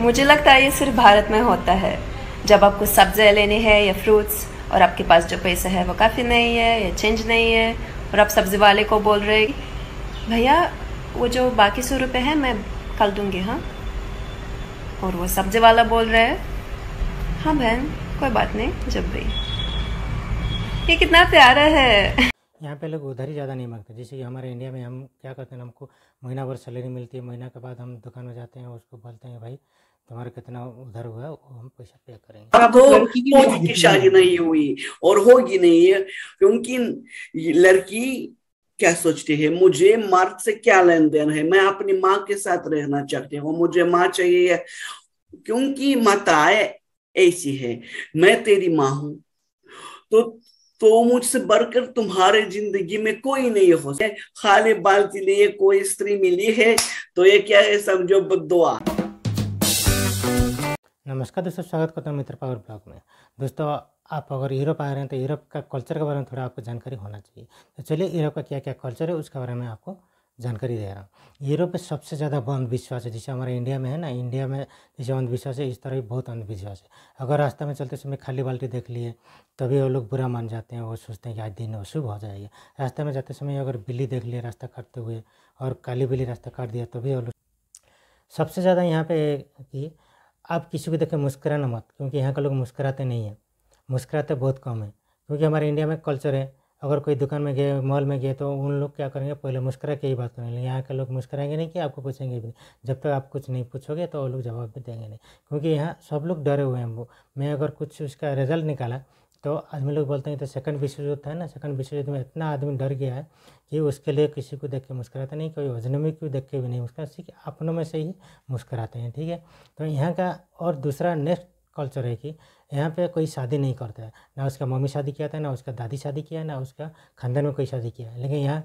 मुझे लगता है ये सिर्फ भारत में होता है जब आपको सब्जियाँ लेनी है या फ्रूट्स और आपके पास जो पैसा है वो काफ़ी नहीं है या चेंज नहीं है और आप सब्ज़ी वाले को बोल रहे भैया वो जो बाकी सौ रुपये हैं मैं कल दूँगी हाँ और वो सब्जी वाला बोल रहे है हाँ बहन कोई बात नहीं जब भी ये कितना प्यारा है यहाँ पे लोग उधर ही ज़्यादा नहीं मांगते जैसे कि हमारे इंडिया में हम क्या करते हैं हमको महीना भर सैलरी मिलती है महीना के बाद हम दुकान में जाते हैं उसको बोलते हैं भाई तुम्हारा कितना उधर हुआ वो हम पैसा पे करेंगे अब लड़की की तो शादी नहीं हुई और होगी नहीं है क्योंकि लड़की क्या सोचती है मुझे मर्द से क्या लेन देन है मैं अपनी माँ के साथ रहना चाहती हूँ मुझे माँ चाहिए क्योंकि माताएं ऐसी है मैं तेरी माँ हूं तो तो मुझसे बढ़कर तुम्हारे जिंदगी में कोई नहीं हो सके खाली बाल्टी लिए कोई स्त्री मिली है तो ये क्या है समझो बदुआ नमस्कार दोस्तों स्वागत करता हूँ मित्र पावर ब्लॉग में दोस्तों आप अगर यूरोप आ रहे हैं तो यूरोप का कल्चर के बारे में थोड़ा आपको जानकारी होना चाहिए तो चलिए यूरोप का क्या क्या कल्चर है उसके बारे में आपको जानकारी दे रहा हूँ यूरोप में सबसे ज़्यादा अंधविश्वास है जैसे हमारे इंडिया में है ना इंडिया में जैसे अंधविश्वास है इस तरह भी बहुत अंधविश्वास है अगर रास्ता में चलते समय खाली बाल्टी देख लिए तभी वो लोग बुरा मान जाते हैं वो सोचते हैं कि आज दिन शुभ हो जाएगा रास्ते में जाते समय अगर बिल्ली देख लिए रास्ता काटते हुए और काली बिल्ली रास्ता काट दिया तभी वो लोग सबसे ज़्यादा यहाँ पे कि आप किसी को देखें मुस्कराना मत क्योंकि यहाँ का लोग मुस्कराते नहीं हैं मुस्कराते बहुत कम है क्योंकि हमारे इंडिया में कल्चर है अगर कोई दुकान में गए मॉल में गए तो उन लोग क्या करेंगे पहले मुस्करा के ही बात करेंगे यहाँ के लोग मुस्कराएंगे नहीं कि आपको पूछेंगे भी नहीं जब तक आप कुछ नहीं पूछोगे तो वो लोग जवाब भी देंगे नहीं क्योंकि यहाँ सब लोग डरे हुए हैं वो मैं अगर कुछ उसका रिजल्ट निकाला तो आदमी लोग बोलते हैं तो सेकंड विश्व युद्ध है ना सेकंड विश्व युद्ध में इतना आदमी डर गया है कि उसके लिए किसी को देख के मुस्कराता नहीं कोई वजन में क्यों देख के भी नहीं मुस्करा सीख अपनों में से ही मुस्कराते हैं ठीक है तो यहाँ का और दूसरा नेक्स्ट कल्चर है कि यहाँ पे कोई शादी नहीं करता है ना उसका मम्मी शादी किया था ना उसका दादी शादी किया ना उसका खानदान में कोई शादी किया है लेकिन यहाँ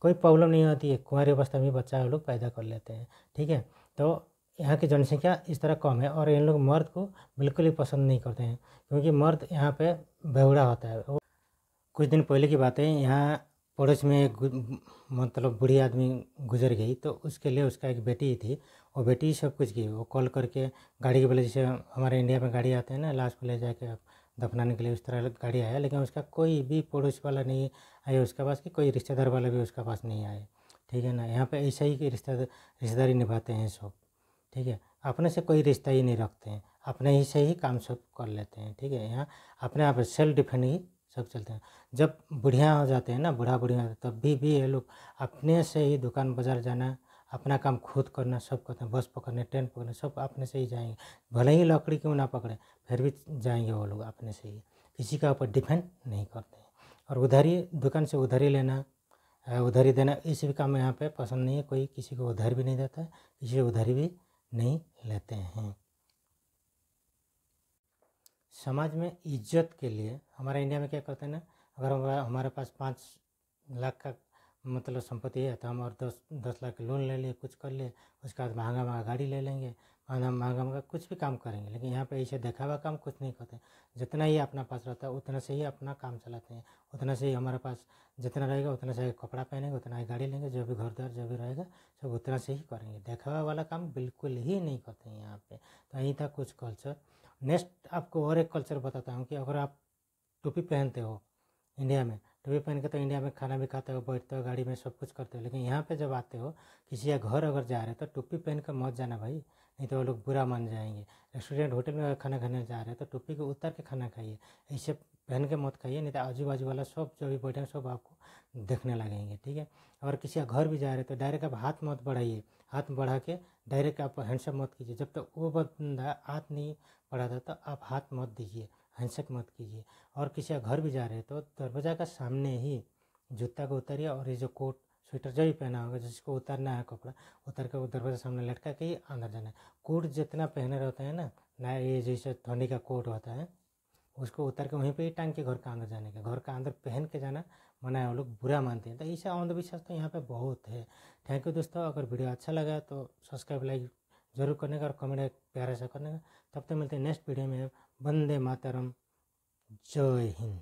कोई प्रॉब्लम नहीं होती है कुंवारी अवस्था में बच्चा लोग पैदा कर लेते हैं ठीक है तो यहाँ की जनसंख्या इस तरह कम है और इन लोग मर्द को बिल्कुल ही पसंद नहीं करते हैं क्योंकि मर्द यहाँ पे बेहुड़ा होता है कुछ दिन पहले की बात है यहाँ पड़ोस में एक मतलब बूढ़ी आदमी गुजर गई तो उसके लिए उसका एक बेटी थी वो बेटी सब कुछ की वो कॉल करके गाड़ी के बोले जैसे हमारे इंडिया में गाड़ी आते हैं ना लाश को ले जाके दफनाने के लिए उस तरह गाड़ी आया लेकिन उसका कोई भी पड़ोस वाला नहीं आया उसके पास कि कोई रिश्तेदार वाला भी उसके पास नहीं आया ठीक है ना यहाँ पर ऐसा ही रिश्तेदार रिश्तेदारी निभाते हैं सब ठीक है अपने से कोई रिश्ता ही नहीं रखते हैं अपने ही से ही काम सब कर लेते हैं ठीक है यहाँ अपने आप सेल्फ डिफेंड ही सब चलते हैं जब बुढ़िया हो जाते हैं ना बूढ़ा बुढ़िया तब भी भी ये लोग अपने से ही दुकान बाज़ार जाना अपना काम खुद करना सब करते हैं बस पकड़ने ट्रेन पकड़ने सब अपने से ही जाएंगे भले ही लकड़ी क्यों ना पकड़े फिर भी जाएंगे वो लोग अपने से ही किसी का ऊपर डिपेंड नहीं करते और उधारी दुकान से उधारी लेना उधारी देना इस भी काम यहाँ पे पसंद नहीं है कोई किसी को उधार भी नहीं देता किसी से उधारी भी नहीं लेते हैं समाज में इज्जत के लिए हमारे इंडिया में क्या करते हैं ना अगर हमारा हमारे पास पाँच लाख का मतलब संपत्ति है तो हम और दस दस लाख के लोन ले लिए कुछ कर लिए उसके बाद महंगा महंगा गाड़ी ले लेंगे महंगा महंगा महंगा कुछ भी काम करेंगे लेकिन यहाँ पे ऐसे देखा हुआ काम कुछ नहीं करते जितना ही अपना पास रहता है उतना से ही अपना काम चलाते हैं उतना से ही हमारे पास जितना रहेगा उतना से कपड़ा पहनेंगे उतना ही गाड़ी लेंगे जो भी घर द्वार जो भी रहेगा सब उतना से ही करेंगे देखावा वाला काम बिल्कुल ही नहीं करते हैं यहाँ पर तो यहीं था कुछ कल्चर नेक्स्ट आपको और एक कल्चर बताता हूँ कि अगर आप टोपी पहनते हो इंडिया में टोपी पहन के तो इंडिया में खाना भी खाते हो बैठते हो गाड़ी में सब कुछ करते हो लेकिन यहाँ पे जब आते हो किसी का घर अगर जा रहे हो तो टोपी पहन कर मत जाना भाई नहीं तो वो लोग बुरा मान जाएंगे रेस्टोरेंट होटल में अगर खाना खाने जा रहे हो तो टोपी को उतार के खाना खाइए ऐसे पहन के मत खाइए नहीं तो आजू बाजू वाला सब जो भी बैठे हैं सब आपको देखने लगेंगे ठीक है और किसी का घर भी जा रहे तो डायरेक्ट आप हाथ मत बढ़ाइए हाथ बढ़ा के डायरेक्ट आप हैंडसअप मत कीजिए जब तक वो बंदा हाथ नहीं पड़ा था तो आप हाथ मत दीजिए हंसक मत कीजिए और किसी का घर भी जा रहे हैं तो दरवाज़ा का सामने ही जूता को उतारिए और ये जो कोट स्वेटर जो भी पहना होगा जिसको उतारना है कपड़ा उतार कर वो दरवाज़ा सामने लटका के अंदर जाना है कोट जितना पहने रहता है ना ना ये जैसे ठंडी का कोट होता है उसको उतार के वहीं पर ही टांग के घर का अंदर जाने का घर का अंदर पहन के जाना मना है वो लोग बुरा मानते हैं तो ऐसा अंधविश्वास तो यहाँ पे बहुत है थैंक यू दोस्तों अगर वीडियो अच्छा लगा तो सब्सक्राइब लाइक जरूर करने का और कॉमेडी प्यारे से करने का तब तक मिलते हैं नेक्स्ट वीडियो में वंदे मातरम जय हिंद